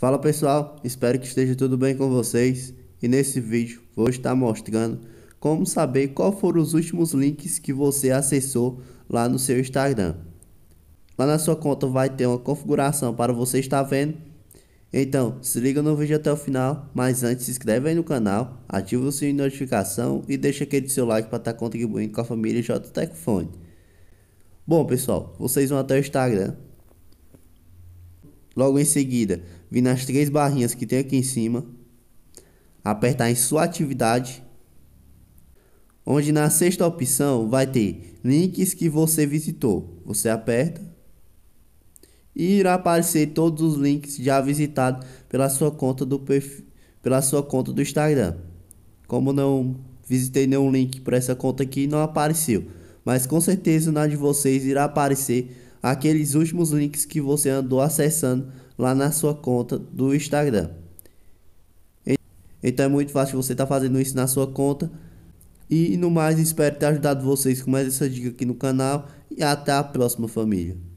Fala pessoal, espero que esteja tudo bem com vocês e nesse vídeo vou estar mostrando como saber qual foram os últimos links que você acessou lá no seu Instagram. Lá na sua conta vai ter uma configuração para você estar vendo. Então, se liga no vídeo até o final, mas antes se inscreve aí no canal, ativa o sininho de notificação e deixa aquele seu like para estar tá contribuindo com a família JTecFone. Bom pessoal, vocês vão até o Instagram, Logo em seguida, vir nas três barrinhas que tem aqui em cima, apertar em sua atividade, onde na sexta opção vai ter links que você visitou. Você aperta e irá aparecer todos os links já visitados pela sua conta do perfil, pela sua conta do Instagram. Como não visitei nenhum link para essa conta aqui, não apareceu, mas com certeza na de vocês irá aparecer aqueles últimos links que você andou acessando lá na sua conta do Instagram. Então é muito fácil você estar tá fazendo isso na sua conta. E no mais, espero ter ajudado vocês com mais essa dica aqui no canal. E até a próxima, família.